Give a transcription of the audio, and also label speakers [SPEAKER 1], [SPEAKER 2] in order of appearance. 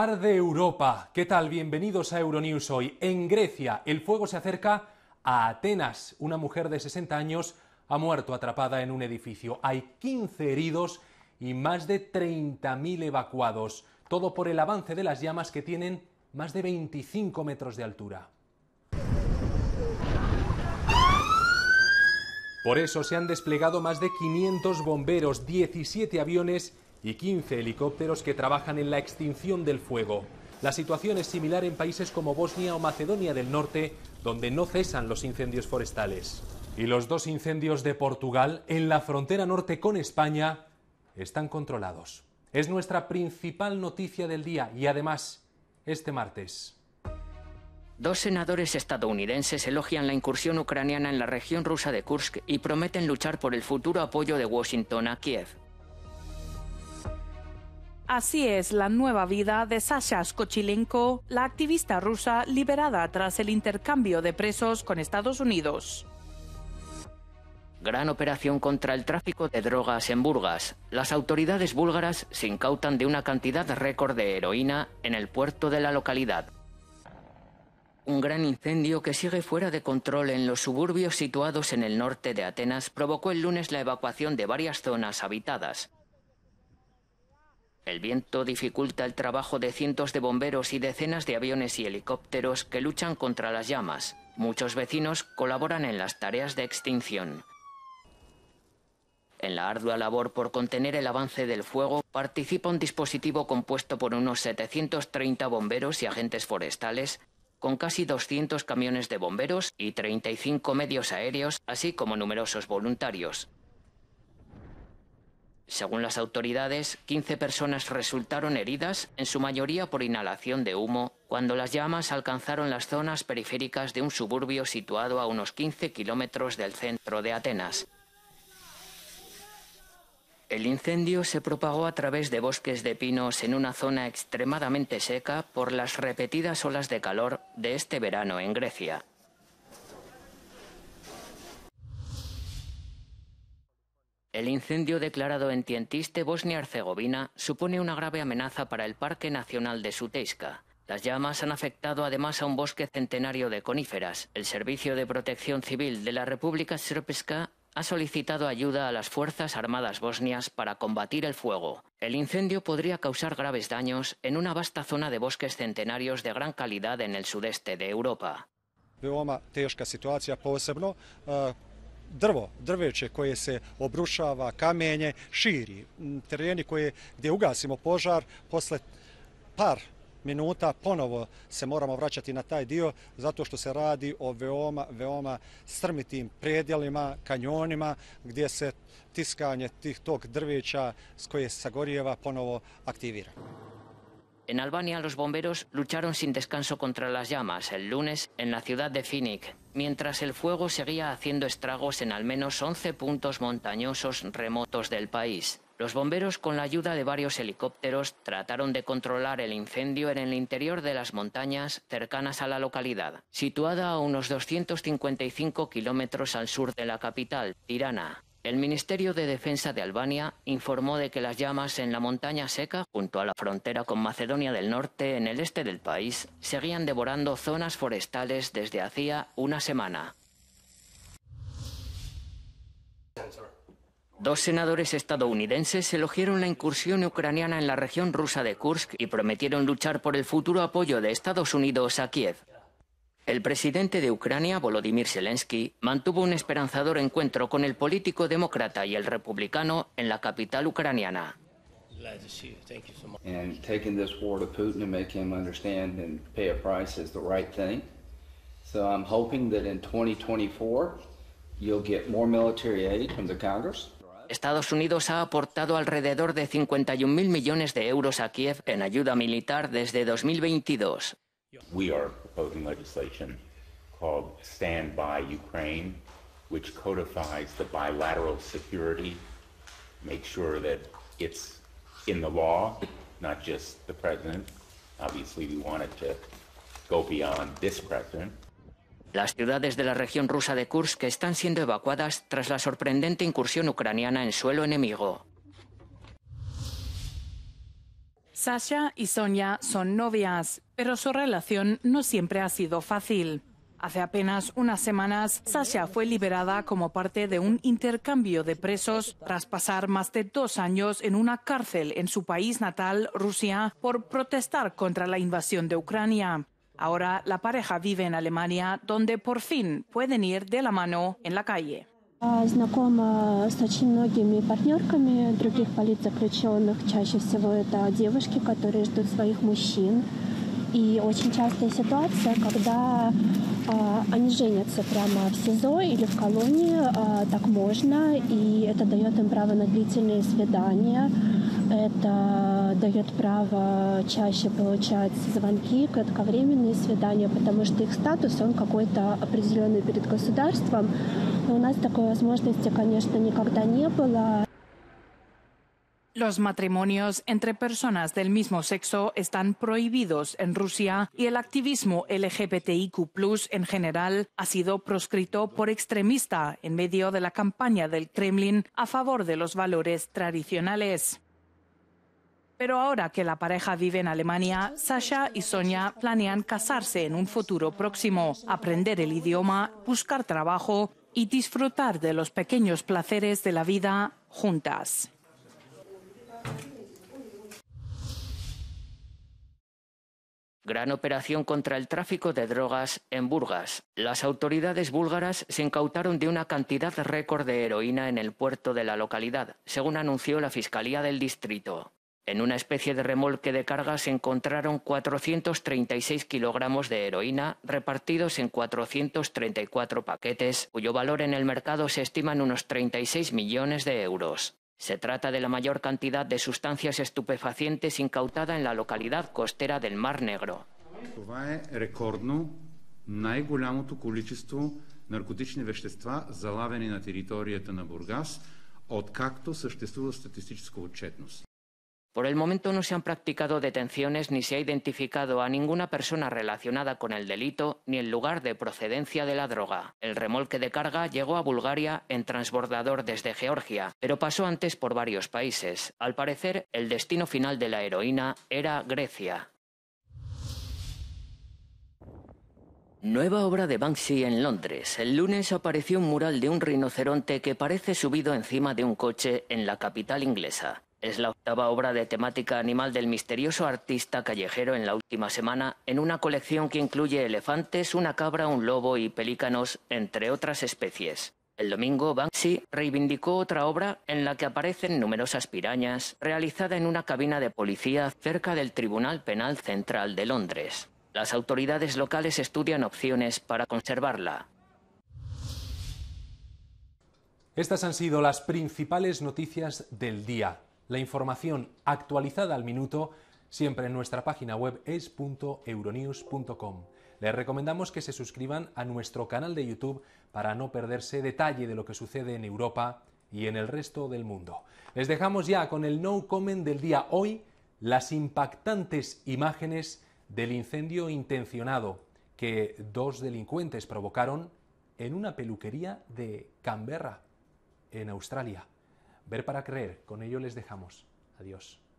[SPEAKER 1] De Europa. ¿Qué tal? Bienvenidos a Euronews hoy. En Grecia, el fuego se acerca a Atenas. Una mujer de 60 años ha muerto atrapada en un edificio. Hay 15 heridos y más de 30.000 evacuados. Todo por el avance de las llamas que tienen más de 25 metros de altura. Por eso se han desplegado más de 500 bomberos, 17 aviones y 15 helicópteros que trabajan en la extinción del fuego. La situación es similar en países como Bosnia o Macedonia del Norte, donde no cesan los incendios forestales. Y los dos incendios de Portugal en la frontera norte con España están controlados. Es nuestra principal noticia del día y además este martes.
[SPEAKER 2] Dos senadores estadounidenses elogian la incursión ucraniana en la región rusa de Kursk y prometen luchar por el futuro apoyo de Washington a Kiev.
[SPEAKER 3] Así es la nueva vida de Sasha Skochilenko, la activista rusa liberada tras el intercambio de presos con Estados Unidos.
[SPEAKER 2] Gran operación contra el tráfico de drogas en Burgas. Las autoridades búlgaras se incautan de una cantidad récord de heroína en el puerto de la localidad. Un gran incendio que sigue fuera de control en los suburbios situados en el norte de Atenas provocó el lunes la evacuación de varias zonas habitadas. El viento dificulta el trabajo de cientos de bomberos y decenas de aviones y helicópteros que luchan contra las llamas. Muchos vecinos colaboran en las tareas de extinción. En la ardua labor por contener el avance del fuego participa un dispositivo compuesto por unos 730 bomberos y agentes forestales, con casi 200 camiones de bomberos y 35 medios aéreos, así como numerosos voluntarios. Según las autoridades, 15 personas resultaron heridas, en su mayoría por inhalación de humo, cuando las llamas alcanzaron las zonas periféricas de un suburbio situado a unos 15 kilómetros del centro de Atenas. El incendio se propagó a través de bosques de pinos en una zona extremadamente seca por las repetidas olas de calor de este verano en Grecia. El incendio declarado en Tientiste, Bosnia-Herzegovina, supone una grave amenaza para el Parque Nacional de Sutejska. Las llamas han afectado además a un bosque centenario de coníferas. El Servicio de Protección Civil de la República Srpska ha solicitado ayuda a las Fuerzas Armadas bosnias para combatir el fuego. El incendio podría causar graves daños en una vasta zona de bosques centenarios de gran calidad en el sudeste de Europa.
[SPEAKER 1] Eh, drvo, drveće koje se obrušava, kamenje, širi. Mm, Tereni koje, gdje ugasimo požar, posle par minuta ponovo se moramo vraćati na taj dio zato što se radi o veoma, veoma strmitim predjelima, kanjonima gdje se tiskanje tih tog drveća s koje se sagorijeva ponovo aktivira.
[SPEAKER 2] En Albania los bomberos lucharon sin descanso contra las llamas el lunes en la ciudad de Finik, mientras el fuego seguía haciendo estragos en al menos 11 puntos montañosos remotos del país. Los bomberos, con la ayuda de varios helicópteros, trataron de controlar el incendio en el interior de las montañas cercanas a la localidad, situada a unos 255 kilómetros al sur de la capital, Tirana. El Ministerio de Defensa de Albania informó de que las llamas en la montaña seca, junto a la frontera con Macedonia del Norte en el este del país, seguían devorando zonas forestales desde hacía una semana. Dos senadores estadounidenses elogiaron la incursión ucraniana en la región rusa de Kursk y prometieron luchar por el futuro apoyo de Estados Unidos a Kiev. El presidente de Ucrania, Volodymyr Zelensky, mantuvo un esperanzador encuentro con el político demócrata y el republicano en la capital ucraniana. Estados Unidos ha aportado alrededor de 51.000 millones de euros a Kiev en ayuda militar desde 2022.
[SPEAKER 3] proposing legislation called Stand By Ukraine, which codifies the bilateral security, make sure that it's in the law,
[SPEAKER 2] not just the president. Obviously, we want it to go beyond this president. Las ciudades de la región rusa de Kursk están siendo evacuadas tras la sorprendente incursión ucraniana en suelo enemigo.
[SPEAKER 3] Sasha y Sonia son novias, Pero su relación no siempre ha sido fácil. Hace apenas unas semanas, Sasha fue liberada como parte de un intercambio de presos tras pasar más de dos años en una cárcel en su país natal, Rusia, por protestar contra la invasión de Ucrania. Ahora la pareja vive en Alemania, donde por fin pueden ir de la mano en la calle. Ah, знакома И очень частая ситуация, когда а, они женятся прямо в СИЗО или в колонии, а, так можно, и это дает им право на длительные свидания, это дает право чаще получать звонки, кратковременные свидания, потому что их статус, он какой-то определенный перед государством. Но у нас такой возможности, конечно, никогда не было. Los matrimonios entre personas del mismo sexo están prohibidos en Rusia y el activismo LGBTIQ en general ha sido proscrito por extremista en medio de la campaña del Kremlin a favor de los valores tradicionales. Pero ahora que la pareja vive en Alemania, Sasha y Sonia planean casarse en un futuro próximo, aprender el idioma, buscar trabajo y disfrutar de los pequeños
[SPEAKER 2] placeres
[SPEAKER 3] de la vida juntas.
[SPEAKER 2] Gran operación contra el tráfico de drogas en Burgas. Las autoridades búlgaras se incautaron de una cantidad récord de heroína en el puerto de la localidad, según anunció la Fiscalía del Distrito. En una especie de remolque de carga se encontraron 436 kilogramos de heroína repartidos en 434 paquetes, cuyo valor en el mercado se estima en unos 36 millones de euros. Se trata de la mayor cantidad de sustancias estupefacientes incautada en la localidad costera del Mar Negro.
[SPEAKER 1] Това е рекордно най-голямото количество наркотични вещества, залавени на територията на Бургас,
[SPEAKER 2] откакто съществува статистическа отчетност. Por el momento no se han practicado detenciones ni se ha identificado a ninguna persona relacionada con el delito ni el lugar de procedencia de la droga. El remolque de carga llegó a Bulgaria en transbordador desde Georgia, pero pasó antes por varios países. Al parecer, el destino final de la heroína era Grecia. Nueva obra de Banksy en Londres. El lunes apareció un mural de un rinoceronte que parece subido encima de un coche en la capital inglesa. Es la octava obra de temática animal del misterioso artista callejero en la última semana, en una colección que incluye elefantes, una cabra, un lobo y pelícanos, entre otras especies. El domingo, Banksy reivindicó otra obra en la que aparecen numerosas pirañas, realizada en una cabina de policía cerca del Tribunal Penal Central de Londres. Las autoridades locales estudian opciones para conservarla.
[SPEAKER 1] Estas han sido las principales noticias del día la información actualizada al minuto siempre en nuestra página web es.euronews.com. Les recomendamos que se suscriban a nuestro canal de YouTube para no perderse detalle de lo que sucede en Europa y en el resto del mundo. Les dejamos ya con el no comment del día hoy, las impactantes imágenes del incendio intencionado que dos delincuentes provocaron en una peluquería de Canberra, en Australia. Ver para creer. Con ello les dejamos. Adiós.